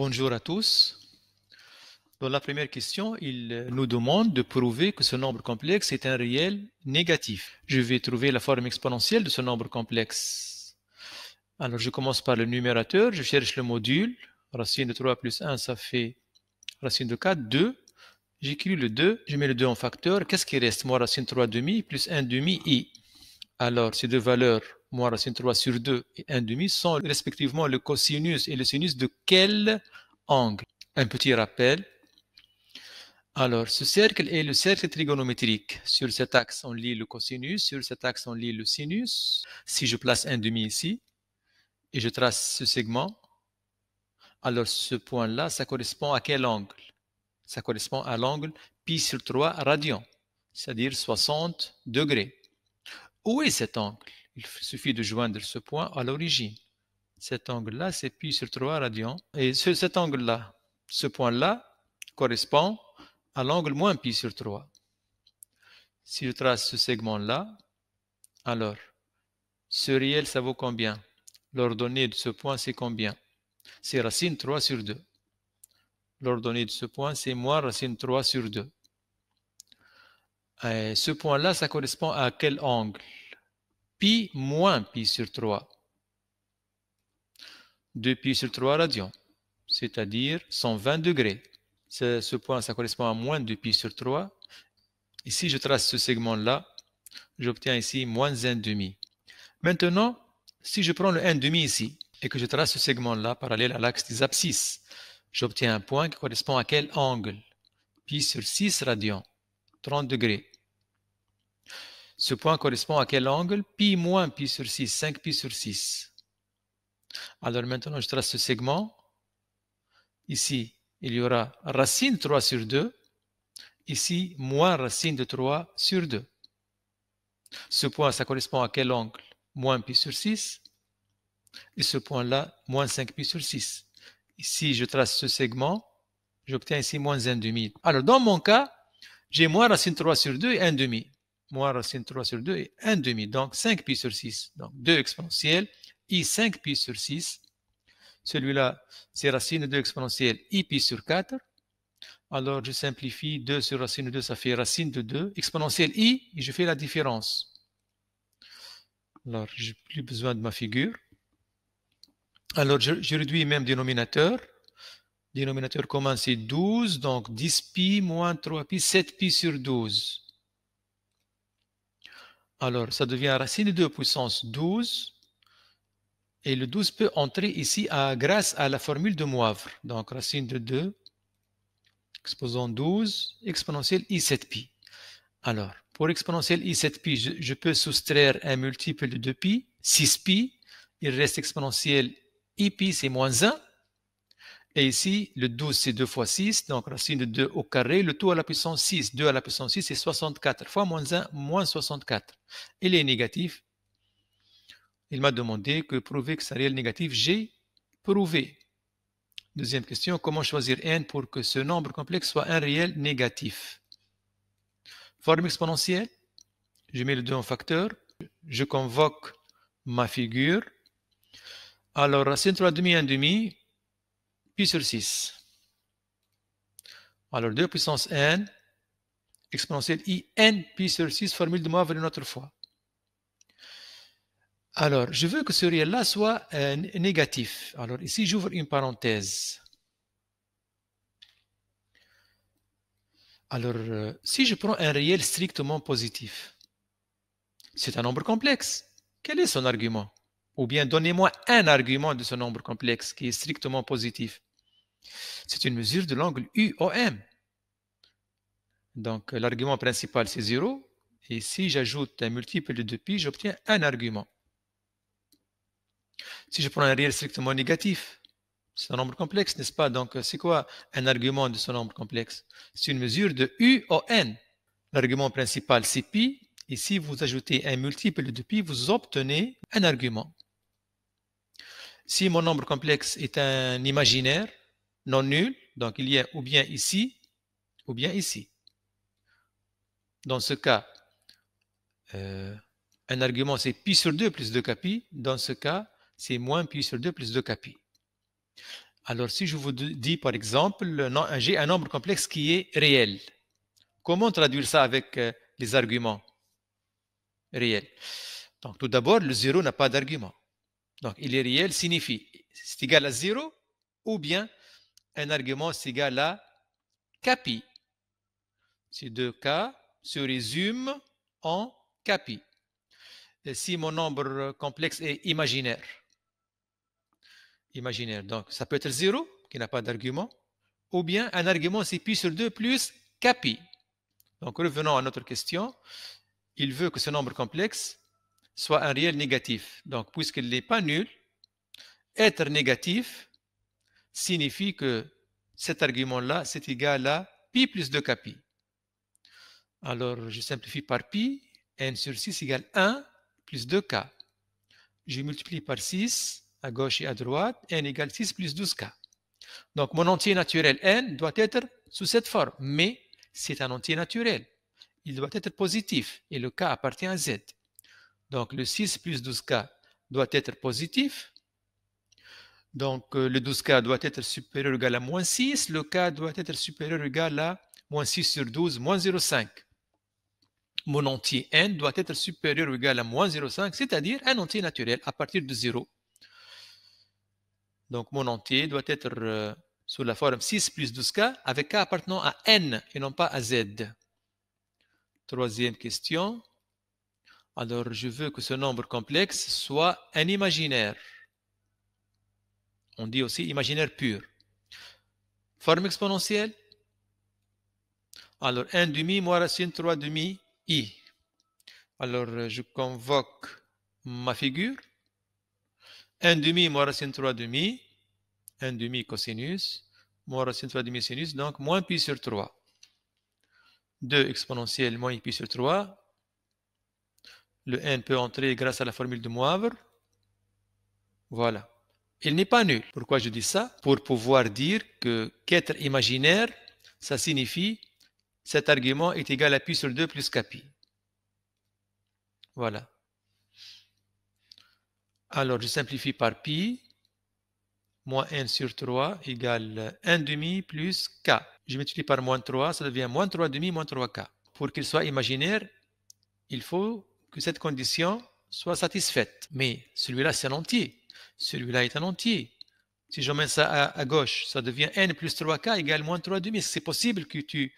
Bonjour à tous. Dans la première question, il nous demande de prouver que ce nombre complexe est un réel négatif. Je vais trouver la forme exponentielle de ce nombre complexe. Alors, je commence par le numérateur. Je cherche le module. Racine de 3 plus 1, ça fait racine de 4, 2. J'écris le 2. Je mets le 2 en facteur. Qu'est-ce qui reste Moi, racine 3 demi plus 1 demi i. Alors, ces deux valeurs moins racine 3 sur 2 et 1 demi sont respectivement le cosinus et le sinus de quel angle Un petit rappel. Alors, ce cercle est le cercle trigonométrique. Sur cet axe, on lit le cosinus. Sur cet axe, on lit le sinus. Si je place 1 demi ici et je trace ce segment, alors ce point-là, ça correspond à quel angle Ça correspond à l'angle pi sur 3 radian, c'est-à-dire 60 degrés. Où est cet angle il suffit de joindre ce point à l'origine. Cet angle-là, c'est pi sur 3 radians. Et ce, cet angle-là, ce point-là, correspond à l'angle moins pi sur 3. Si je trace ce segment-là, alors, ce réel, ça vaut combien L'ordonnée de ce point, c'est combien C'est racine 3 sur 2. L'ordonnée de ce point, c'est moins racine 3 sur 2. ce point-là, ça correspond à quel angle pi moins pi sur 3. 2 pi sur 3 radians, c'est-à-dire 120 degrés. Ce, point, ça correspond à moins 2 pi sur 3. Ici, si je trace ce segment-là, j'obtiens ici moins 1,5. demi. Maintenant, si je prends le 1 demi ici et que je trace ce segment-là parallèle à l'axe des abscisses, j'obtiens un point qui correspond à quel angle Pi sur 6 radians, 30 degrés. Ce point correspond à quel angle Pi moins pi sur 6, 5pi sur 6. Alors maintenant, je trace ce segment. Ici, il y aura racine 3 sur 2. Ici, moins racine de 3 sur 2. Ce point, ça correspond à quel angle Moins pi sur 6. Et ce point-là, moins 5pi sur 6. Ici, je trace ce segment. J'obtiens ici moins 1 demi. Alors, dans mon cas, j'ai moins racine 3 sur 2 et 1 demi moins racine 3 sur 2 et 1 demi, donc 5 pi sur 6, donc 2 exponentielle, i 5 pi sur 6, celui-là, c'est racine de 2 exponentielle, i pi sur 4, alors je simplifie, 2 sur racine de 2, ça fait racine de 2, exponentielle i, et je fais la différence. Alors, je n'ai plus besoin de ma figure. Alors, je, réduis réduis même dénominateur, dénominateur commun c'est 12, donc 10 pi moins 3 pi, 7 pi sur 12. Alors, ça devient racine de 2 puissance 12. Et le 12 peut entrer ici grâce à la formule de Moivre. Donc, racine de 2, exposant 12, exponentielle i7pi. Alors, pour exponentielle i7pi, je, peux soustraire un multiple de 2pi, 6pi. Il reste exponentielle ipi, c'est moins 1. Et ici, le 12, c'est 2 fois 6, donc racine de 2 au carré, le tout à la puissance 6. 2 à la puissance 6, c'est 64 fois moins 1, moins 64. Il est négatif. Il m'a demandé que prouver que c'est réel négatif. J'ai prouvé. Deuxième question, comment choisir n pour que ce nombre complexe soit un réel négatif Forme exponentielle, je mets le 2 en facteur, je convoque ma figure. Alors, racine 3 demi, 1 demi, sur 6. Alors 2 puissance n exponentielle i n pi sur 6, formule de Moivre une autre fois. Alors, je veux que ce réel-là soit euh, négatif. Alors ici, j'ouvre une parenthèse. Alors, euh, si je prends un réel strictement positif, c'est un nombre complexe. Quel est son argument Ou bien, donnez-moi un argument de ce nombre complexe qui est strictement positif. C'est une mesure de l'angle UOM. Donc l'argument principal, c'est 0. Et si j'ajoute un multiple de 2π, j'obtiens un argument. Si je prends un réel strictement négatif, c'est un nombre complexe, n'est-ce pas Donc c'est quoi un argument de ce nombre complexe C'est une mesure de UON. L'argument principal, c'est π. Et si vous ajoutez un multiple de π, vous obtenez un argument. Si mon nombre complexe est un imaginaire, non nul, donc il y a ou bien ici, ou bien ici. Dans ce cas, euh, un argument c'est pi sur 2 plus 2 kpi. Dans ce cas, c'est moins pi sur 2 plus 2 kpi. Alors si je vous dis par exemple, j'ai un nombre complexe qui est réel. Comment traduire ça avec euh, les arguments réels Donc tout d'abord, le 0 n'a pas d'argument. Donc il est réel signifie c'est égal à 0 ou bien un argument s'égale à capi. Ces deux cas se résument en capi. si mon nombre complexe est imaginaire, imaginaire, donc ça peut être 0, qui n'a pas d'argument, ou bien un argument c'est pi sur 2 plus capi. Donc revenons à notre question. Il veut que ce nombre complexe soit un réel négatif. Donc puisqu'il n'est pas nul, être négatif, signifie que cet argument-là, c'est égal à pi plus 2 kpi. Alors, je simplifie par pi, n sur 6 égale 1 plus 2k. Je multiplie par 6 à gauche et à droite, n égale 6 plus 12k. Donc, mon entier naturel n doit être sous cette forme, mais c'est un entier naturel. Il doit être positif et le k appartient à z. Donc, le 6 plus 12k doit être positif donc, euh, le 12K doit être supérieur ou égal à moins 6. Le K doit être supérieur ou égal à moins 6 sur 12, moins 0,5. Mon entier n doit être supérieur ou égal à moins 0,5, c'est-à-dire un entier naturel à partir de 0. Donc, mon entier doit être euh, sous la forme 6 plus 12K, avec K appartenant à n et non pas à z. Troisième question. Alors, je veux que ce nombre complexe soit un imaginaire. On dit aussi imaginaire pur. Forme exponentielle Alors, 1 demi moins racine 3 demi i. Alors, euh, je convoque ma figure. 1 demi moins racine 3 demi. 1 demi cosinus moins racine 3 demi sinus, donc moins pi sur 3. 2 exponentielle moins pi sur 3. Le n peut entrer grâce à la formule de Moivre. Voilà il n'est pas nul. Pourquoi je dis ça Pour pouvoir dire que qu'être imaginaire, ça signifie cet argument est égal à pi sur 2 plus kpi. Voilà. Alors, je simplifie par pi, moins 1 sur 3 égale 1 demi plus k. Je multiplie par moins 3, ça devient moins 3 demi moins 3k. Pour qu'il soit imaginaire, il faut que cette condition soit satisfaite. Mais celui-là, c'est un entier celui-là est un entier. Si mets ça à, gauche, ça devient n plus 3k égale moins 3,5. C'est possible que tu,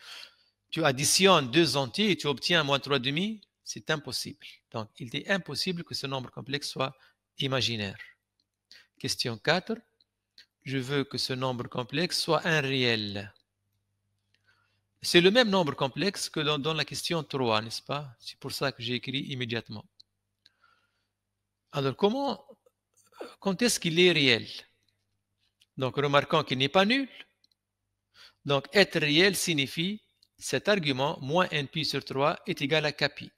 tu additionnes deux entiers et tu obtiens moins demi C'est impossible. Donc, il est impossible que ce nombre complexe soit imaginaire. Question 4. Je veux que ce nombre complexe soit un réel. C'est le même nombre complexe que dans, dans la question 3, n'est-ce pas C'est pour ça que j'ai écrit immédiatement. Alors, comment quand est-ce qu'il est réel Donc remarquons qu'il n'est pas nul. Donc être réel signifie cet argument moins 1pi sur 3 est égal à kpi.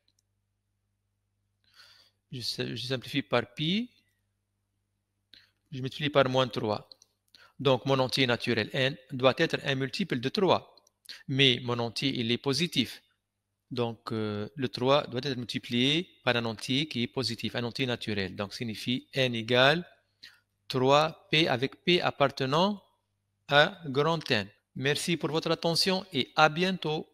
Je, je simplifie par pi, je multiplie par moins 3. Donc mon entier naturel n doit être un multiple de 3. Mais mon entier, il est positif. Donc, euh, le 3 doit être multiplié par un entier qui est positif, un entier naturel. Donc, signifie n égale 3p avec p appartenant à grand n. Merci pour votre attention et à bientôt.